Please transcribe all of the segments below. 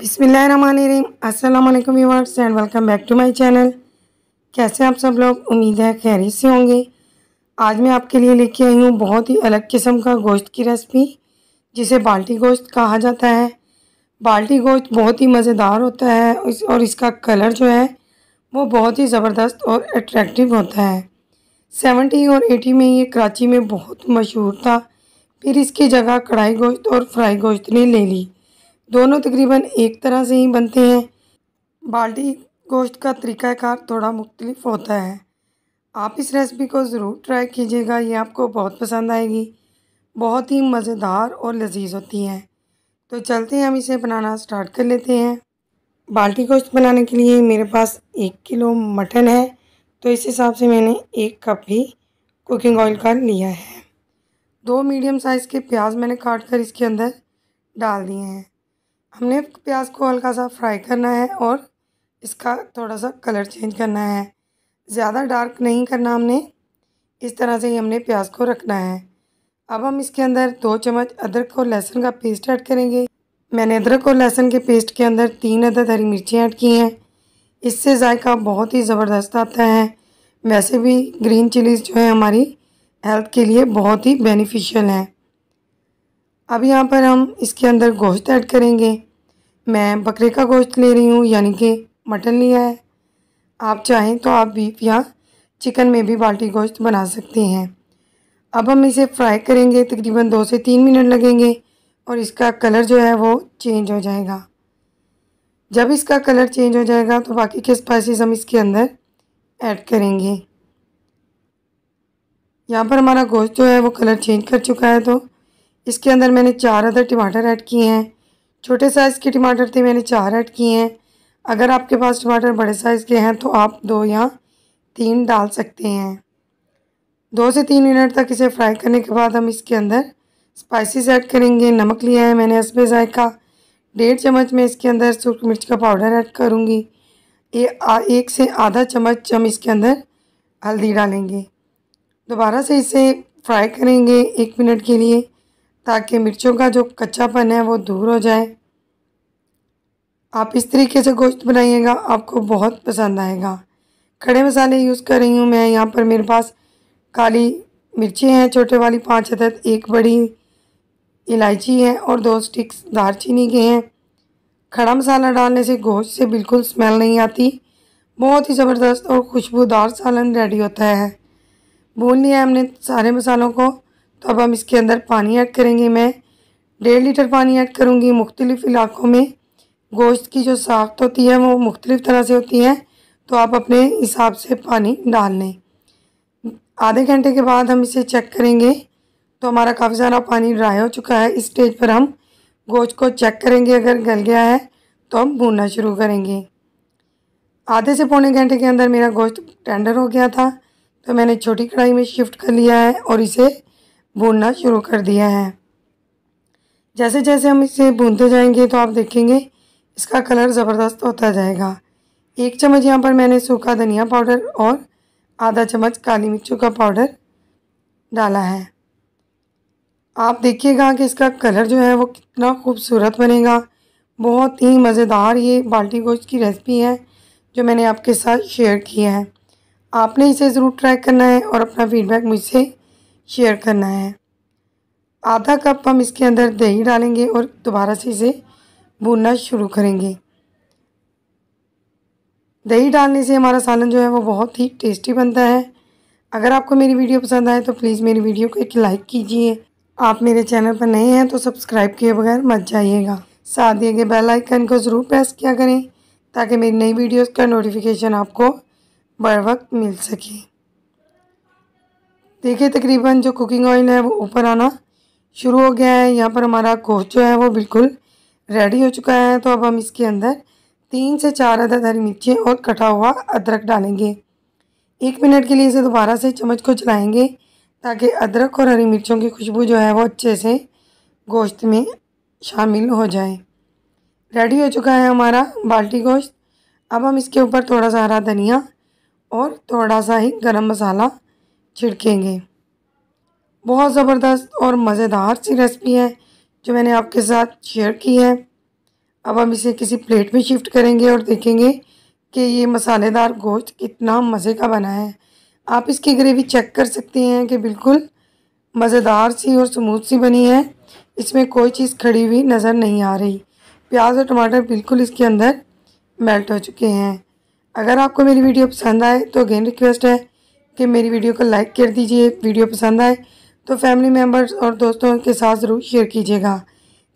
बिसमीम अस्सलाम वालेकुम viewers and welcome back to my channel कैसे आप सब लोग उम्मीद है खैरियत से होंगे आज मैं आपके लिए लेके आई हूँ बहुत ही अलग किस्म का गोश्त की रेसिपी जिसे बाल्टी गोश्त कहा जाता है बाल्टी गोश्त बहुत ही मज़ेदार होता है और इसका कलर जो है वो बहुत ही ज़बरदस्त और अट्रैक्टिव होता है सेवेंटी और एटी में ये कराची में बहुत मशहूर था फिर इसकी जगह कढ़ाई गोश्त और फ्राई गोश्त ने ले ली दोनों तकरीबन एक तरह से ही बनते हैं बाल्टी गोश्त का तरीक़ाकार थोड़ा मुख्तलिफ होता है आप इस रेसिपी को ज़रूर ट्राई कीजिएगा ये आपको बहुत पसंद आएगी बहुत ही मज़ेदार और लजीज होती है तो चलते हैं हम इसे बनाना स्टार्ट कर लेते हैं बाल्टी गोश्त बनाने के लिए मेरे पास एक किलो मटन है तो इस हिसाब से मैंने एक कप ही कुकिंग ऑयल का लिया है दो मीडियम साइज़ के प्याज मैंने काट कर इसके अंदर डाल दिए हैं हमने प्याज को हल्का सा फ्राई करना है और इसका थोड़ा सा कलर चेंज करना है ज़्यादा डार्क नहीं करना हमने इस तरह से ही हमने प्याज को रखना है अब हम इसके अंदर दो चम्मच अदरक और लहसुन का पेस्ट ऐड करेंगे मैंने अदरक और लहसुन के पेस्ट के अंदर तीन अदद हरी मिर्ची ऐड की हैं इससे जायका बहुत ही ज़बरदस्त आता है वैसे भी ग्रीन चिलीज़ जो है हमारी हेल्थ के लिए बहुत ही बेनिफिशियल हैं अब यहाँ पर हम इसके अंदर गोश्त ऐड करेंगे मैं बकरे का गोश्त ले रही हूँ यानी कि मटन लिया है आप चाहें तो आप बीफ या चिकन में भी बाल्टी गोश्त बना सकते हैं अब हम इसे फ्राई करेंगे तकरीबन दो से तीन मिनट लगेंगे और इसका कलर जो है वो चेंज हो जाएगा जब इसका कलर चेंज हो जाएगा तो बाकी के स्पाइसेस हम इसके अंदर ऐड करेंगे यहाँ पर हमारा गोश्त जो है वो कलर चेंज कर चुका है तो इसके अंदर मैंने चार अदर टमाटर ऐड किए हैं छोटे साइज़ के टमाटर थे मैंने चार ऐड किए हैं अगर आपके पास टमाटर बड़े साइज़ के हैं तो आप दो या तीन डाल सकते हैं दो से तीन मिनट तक इसे फ्राई करने के बाद हम इसके अंदर स्पाइसेस ऐड करेंगे नमक लिया है मैंने हसबे ज़ायका डेढ़ चम्मच में इसके अंदर सूख मिर्च का पाउडर ऐड करूँगी एक से आधा चम्मच हम इसके अंदर हल्दी डालेंगे दोबारा से इसे फ्राई करेंगे एक मिनट के लिए ताकि मिर्चों का जो कच्चापन है वो दूर हो जाए आप इस तरीके से गोश्त बनाइएगा आपको बहुत पसंद आएगा खड़े मसाले यूज़ कर रही हूँ मैं यहाँ पर मेरे पास काली मिर्ची हैं छोटे वाली पाँच अदद एक बड़ी इलायची है और दो स्टिक्स दारचीनी के हैं खड़ा मसाला डालने से गोश्त से बिल्कुल स्मेल नहीं आती बहुत ही ज़बरदस्त और खुशबूदार सालन रेडी होता है भूल लिया हमने सारे मसालों को तो अब हम इसके अंदर पानी ऐड करेंगे मैं डेढ़ लीटर पानी ऐड करूँगी मुख्तलिफ़ इलाक़ों में गोश्त की जो साख्त होती है वो मुख्तलिफ़ तरह से होती है तो आप अपने हिसाब से पानी डाल लें आधे घंटे के बाद हम इसे चेक करेंगे तो हमारा काफ़ी सारा पानी ड्राई हो चुका है इस स्टेज पर हम गोश्त को चेक करेंगे अगर गल गया है तो हम भूनना शुरू करेंगे आधे से पौने घंटे के अंदर मेरा गोश्त टेंडर हो गया था तो मैंने छोटी कढ़ाई में शिफ्ट कर लिया है और इसे बुनना शुरू कर दिया है जैसे जैसे हम इसे भूनते जाएंगे तो आप देखेंगे इसका कलर ज़बरदस्त होता जाएगा एक चम्मच यहाँ पर मैंने सूखा धनिया पाउडर और आधा चम्मच काली मिर्चों का पाउडर डाला है आप देखिएगा कि इसका कलर जो है वो कितना खूबसूरत बनेगा बहुत ही मज़ेदार ये बाल्टी गोश्त की रेसिपी है जो मैंने आपके साथ शेयर की है आपने इसे ज़रूर ट्राई करना है और अपना फीडबैक मुझसे शेयर करना है आधा कप हम इसके अंदर दही डालेंगे और दोबारा से इसे भूनना शुरू करेंगे दही डालने से हमारा सालन जो है वो बहुत ही टेस्टी बनता है अगर आपको मेरी वीडियो पसंद आए तो प्लीज़ मेरी वीडियो को एक लाइक कीजिए आप मेरे चैनल पर नए हैं तो सब्सक्राइब किए बगैर मत जाइएगा साथ दिए गए बेल आइकन को ज़रूर प्रेस किया करें ताकि मेरी नई वीडियोस का नोटिफिकेशन आपको बर वक्त मिल सके देखिए तकरीबन जो कुकिंग ऑयल है वो ऊपर आना शुरू हो गया है यहाँ पर हमारा गोश्त जो है वो बिल्कुल रेडी हो चुका है तो अब हम इसके अंदर तीन से चार अदद हरी मिर्चें और कटा हुआ अदरक डालेंगे एक मिनट के लिए इसे दोबारा से चम्मच को चलाएंगे ताकि अदरक और हरी मिर्चों की खुशबू जो है वो अच्छे से गोश्त में शामिल हो जाए रेडी हो चुका है हमारा बाल्टी गोश्त अब हम इसके ऊपर थोड़ा सा हरा धनिया और थोड़ा सा ही गरम मसाला छिड़केंगे बहुत ज़बरदस्त और मज़ेदार सी रेसिपी है जो मैंने आपके साथ शेयर की है अब हम इसे किसी प्लेट में शिफ्ट करेंगे और देखेंगे कि ये मसालेदार गोश्त कितना मज़े का बना है आप इसकी ग्रेवी चेक कर सकते हैं कि बिल्कुल मज़ेदार सी और स्मूथ सी बनी है इसमें कोई चीज़ खड़ी हुई नज़र नहीं आ रही प्याज और टमाटर बिल्कुल इसके अंदर मेल्ट हो चुके हैं अगर आपको मेरी वीडियो पसंद आए तो अगेन रिक्वेस्ट है कि मेरी वीडियो को लाइक कर दीजिए वीडियो पसंद आए तो फैमिली मेम्बर्स और दोस्तों के साथ ज़रूर शेयर कीजिएगा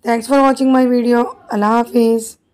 thanks for watching my video Allah हाफिज़